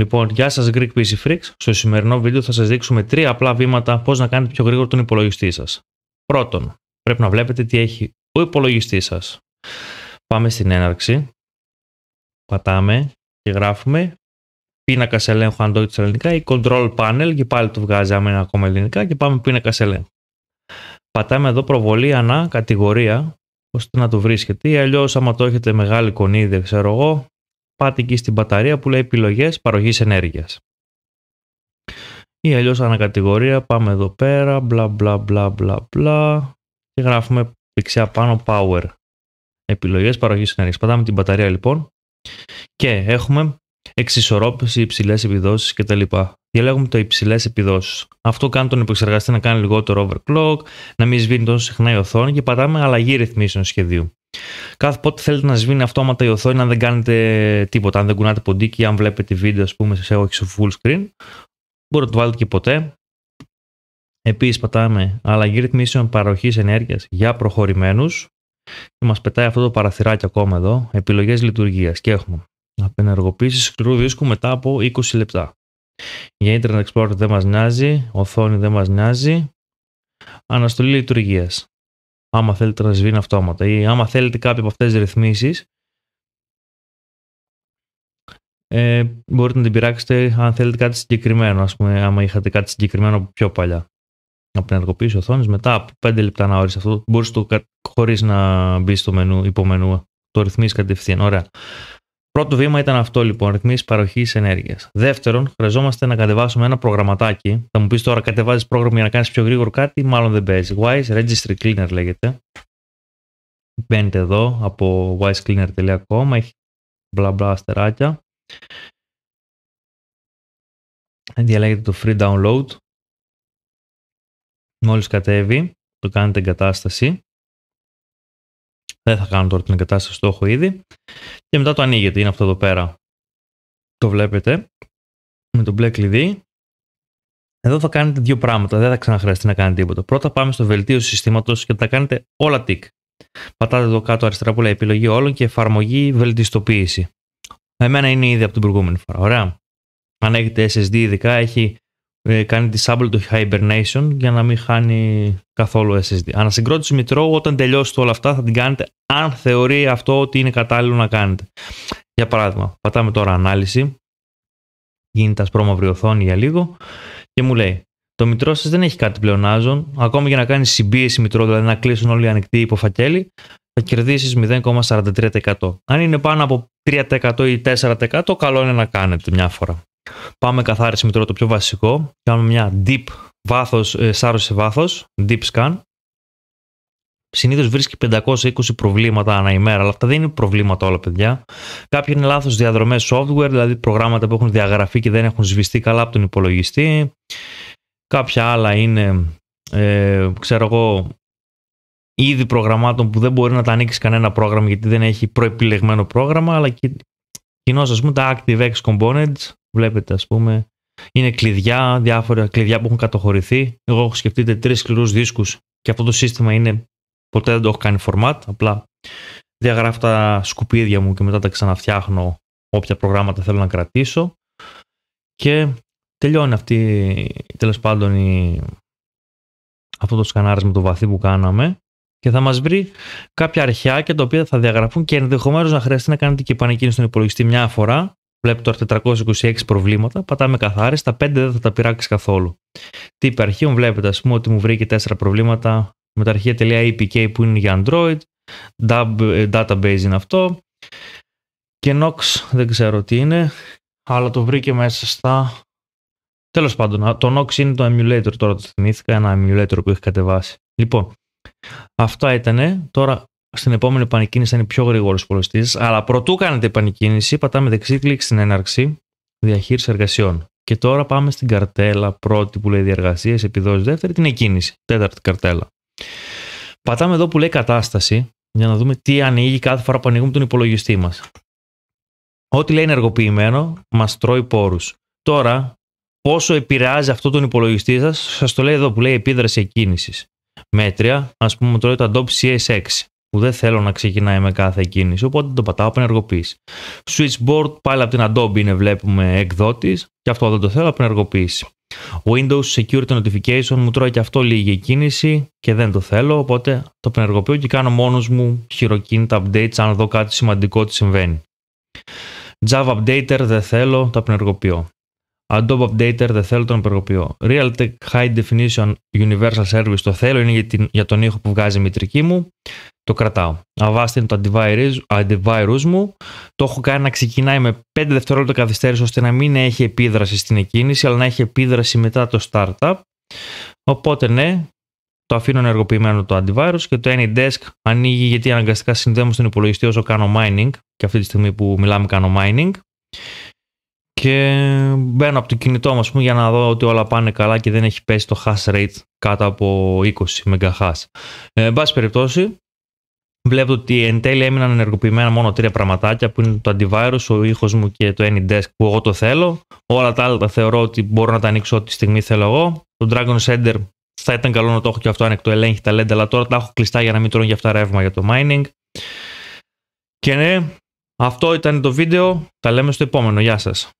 Λοιπόν, γεια σας Greek PC Freaks. Στο σημερινό βίντεο θα σας δείξουμε τρία απλά βήματα πώς να κάνετε πιο γρήγορο τον υπολογιστή σας. Πρώτον, πρέπει να βλέπετε τι έχει ο υπολογιστής σας. Πάμε στην έναρξη. Πατάμε και γράφουμε πίνακας ελέγχου αν το έχει ελληνικά ή control panel και πάλι το βγάζει άμα είναι ακόμα ελληνικά και πάμε πίνακας ελέγχου. Πατάμε εδώ προβολή ανά κατηγορία ώστε να το βρίσκετε ή αλλιώς άμα το έχετε μεγάλη κονίδια ξέρω εγώ πάτε εκεί στην μπαταρία που λέει επιλογές παροχής ενέργειας. Ή αλλιώς ανακατηγορία, πάμε εδώ πέρα, μπλα μπλα μπλα μπλα μπλα και γράφουμε δεξιά πάνω power. Επιλογές παροχής ενέργειας. Πατάμε την μπαταρία λοιπόν και έχουμε εξισορρόπηση, υψηλές επιδόσεις κτλ. Διαλέγουμε το υψηλές επιδόσεις. Αυτό κάνει τον επεξεργαστή να κάνει λιγότερο overclock, να μην σβήνει τόσο συχνά η οθόνη και πατάμε αλλαγή ρυθμίσεων σχεδίου. Κάθε πότε θέλετε να σβήνει αυτόματα η οθόνη αν δεν κάνετε τίποτα, αν δεν κουνάτε ποντίκι, αν βλέπετε βίντεο, ας πούμε, σε και σε full screen. Μπορείτε να το βάλετε και ποτέ. Επίσης πατάμε αλλαγή ρυθμίσεων παροχής ενέργειας για προχωρημένους και μας πετάει αυτό το παραθυράκι ακόμα εδώ, επιλογές λειτουργίας και έχουμε απενεργοποίηση σκληρού δίσκου μετά από 20 λεπτά. Για Internet Explorer δεν μας νοιάζει, οθόνη δεν μας νοιάζει, αναστολή λειτουργίας άμα θέλετε να σβήνει αυτόματα ή άμα θέλετε κάποια από αυτές τις ρυθμίσεις ε, μπορείτε να την πειράξετε αν θέλετε κάτι συγκεκριμένο ας πούμε άμα είχατε κάτι συγκεκριμένο πιο παλιά να πενεργοποιήσει οθόνε, μετά από 5 λεπτά να όρισε αυτό μπορείς το χωρίς να μπει στο μενού, υπομενού το ρυθμίσεις κατευθείαν, ωραία Πρώτο βήμα ήταν αυτό λοιπόν, ρυθμίσεις παροχής ενέργειας. Δεύτερον, χρειαζόμαστε να κατεβάσουμε ένα προγραμματάκι. Θα μου πεις τώρα, κατεβάζεις πρόγραμμα για να κάνεις πιο γρήγορο κάτι, μάλλον δεν παίζει. Wise Registry Cleaner λέγεται. Μπαίνετε εδώ από wisecleaner.com, έχει μπλα μπλα αστεράκια. Διαλέγετε το free download. Μόλις κατέβει, το κάνετε εγκατάσταση. Δεν θα κάνω τώρα την εγκατάσταση, το έχω ήδη. Και μετά το ανοίγετε, είναι αυτό εδώ πέρα. Το βλέπετε με το μπλε κλειδί. Εδώ θα κάνετε δύο πράγματα, δεν θα ξαναχρειαστεί να κάνετε τίποτα. Πρώτα πάμε στο βελτίωση συστήματος και θα κάνετε όλα τικ. Πατάτε εδώ κάτω αριστερά που λέει επιλογή όλων και εφαρμογή βελτιστοποίηση. Εμένα είναι ήδη από την προηγούμενη φορά. Ωραία. Αν έχετε SSD ειδικά, έχει ε, κάνει disable το hibernation για να μην χάνει καθόλου SSD. Ανασυγκρότηση μητρώου όταν τελειώσει όλα αυτά θα την κάνετε αν θεωρεί αυτό ότι είναι κατάλληλο να κάνετε. Για παράδειγμα, πατάμε τώρα ανάλυση, γίνεται ασπρόμαυρη οθόνη για λίγο και μου λέει το μητρό σας δεν έχει κάτι πλεονάζον. Ακόμα για να κάνεις συμπίεση μητρό, δηλαδή να κλείσουν όλοι οι ανοιχτοί υποφακέλοι, θα κερδίσεις 0,43%. Αν είναι πάνω από 3% ή 4%, καλό είναι να κάνετε μια φορά. Πάμε καθάριση τώρα το πιο βασικό. Κάνουμε μια deep βάθος, ε, σάρωση σε βάθος, deep scan. Συνήθως βρίσκει 520 προβλήματα ανά ημέρα, αλλά αυτά δεν είναι προβλήματα όλα, παιδιά. Κάποια είναι λάθος διαδρομές software, δηλαδή προγράμματα που έχουν διαγραφεί και δεν έχουν σβηστεί καλά από τον υπολογιστή. Κάποια άλλα είναι, ε, ξέρω εγώ, είδη προγραμμάτων που δεν μπορεί να τα ανοίξεις κανένα πρόγραμμα γιατί δεν έχει προεπιλεγμένο πρόγραμμα, αλλά και κοινώ, ας πούμε, τα ActiveX Components Βλέπετε, ας πούμε. Είναι κλειδιά, διάφορα κλειδιά που έχουν κατοχωρηθεί. Εγώ έχω σκεφτείτε τρεις σκληρούς δίσκους και αυτό το σύστημα είναι. Ποτέ δεν το έχω κάνει format. Απλά διαγράφω τα σκουπίδια μου και μετά τα ξαναφτιάχνω όποια προγράμματα θέλω να κρατήσω. Και τελειώνει αυτή, τέλος πάντων, η... αυτό το σκανάρισμα το βαθύ που κάναμε και θα μας βρει κάποια αρχιάκια τα οποία θα διαγραφούν και ενδεχομένως να χρειαστεί να κάνετε και επανεκκίνηση στον υπολογιστή μια φορά Βλέπει τώρα 426 προβλήματα, πατάμε καθάριστα, 5 δεν θα τα πειράξεις καθόλου. είπε αρχείων βλέπετε, ας πούμε, ότι μου βρήκε 4 προβλήματα με τα αρχεία.apk που είναι για Android, ε, database είναι αυτό και Nox δεν ξέρω τι είναι, αλλά το βρήκε μέσα στα... Τέλος πάντων, το Nox είναι το emulator τώρα το θυμήθηκα, ένα emulator που έχει κατεβάσει. Λοιπόν, αυτά ήταν. Τώρα στην επόμενη επανεκκίνηση θα είναι πιο γρήγορος υπολογιστή. Αλλά προτού κάνετε επανεκκίνηση πατάμε δεξί κλικ στην έναρξη, διαχείριση εργασιών. Και τώρα πάμε στην καρτέλα πρώτη που λέει διεργασίε, επιδόσεις δεύτερη, την εκκίνηση. Τέταρτη καρτέλα. Πατάμε εδώ που λέει κατάσταση, για να δούμε τι ανοίγει κάθε φορά που ανοίγουμε τον υπολογιστή μας. Ό,τι λέει ενεργοποιημένο, μας τρώει πόρους. Τώρα, πόσο επηρεάζει αυτό τον υπολογιστή σας, σας το λέει εδώ που λέει επίδραση εκκίνησης. Μέτρια, ας πούμε, τρώει το Adobe CS6 που δεν θέλω να ξεκινάει με κάθε κίνηση, οπότε το πατάω απενεργοποίηση. Switchboard πάλι από την Adobe είναι βλέπουμε εκδότης και αυτό δεν το θέλω απενεργοποίηση. Windows Security Notification μου τρώει και αυτό λίγη κίνηση και δεν το θέλω, οπότε το πενεργοποιώ και κάνω μόνος μου χειροκίνητα updates αν δω κάτι σημαντικό τι συμβαίνει. Java Updater δεν θέλω, το πενεργοποιώ. Adobe Updater δεν θέλω, τον Real Realtek High Definition Universal Service το θέλω, είναι για, για τον ήχο που βγάζει η μητρική μου το κρατάω. αβάστε το antivirus μου. Το έχω κάνει να ξεκινάει με 5 δευτερόλεπτα καθυστέρηση ώστε να μην έχει επίδραση στην εκκίνηση, αλλά να έχει επίδραση μετά το startup. Οπότε ναι, το αφήνω ενεργοποιημένο το antivirus και το AnyDesk ανοίγει γιατί αναγκαστικά συνδέουμε στον υπολογιστή όσο κάνω mining και αυτή τη στιγμή που μιλάμε κάνω mining και μπαίνω από το κινητό μας πούμε, για να δω ότι όλα πάνε καλά και δεν έχει πέσει το hash rate κάτω από 20 MHz. Ε, εν πάση περιπτώσει, Βλέπω ότι εν τέλει έμειναν ενεργοποιημένα μόνο τρία πραγματάκια που είναι το antivirus, ο ήχος μου και το AnyDesk που εγώ το θέλω. Όλα τα άλλα τα θεωρώ ότι μπορώ να τα ανοίξω ό,τι στιγμή θέλω εγώ. Το Dragon Center θα ήταν καλό να το έχω και αυτό ανεκτό ελέγχει ταλέντα, αλλά τώρα τα έχω κλειστά για να μην τρώνε για αυτά ρεύμα για το mining. Και ναι, αυτό ήταν το βίντεο. Τα λέμε στο επόμενο. Γεια σας.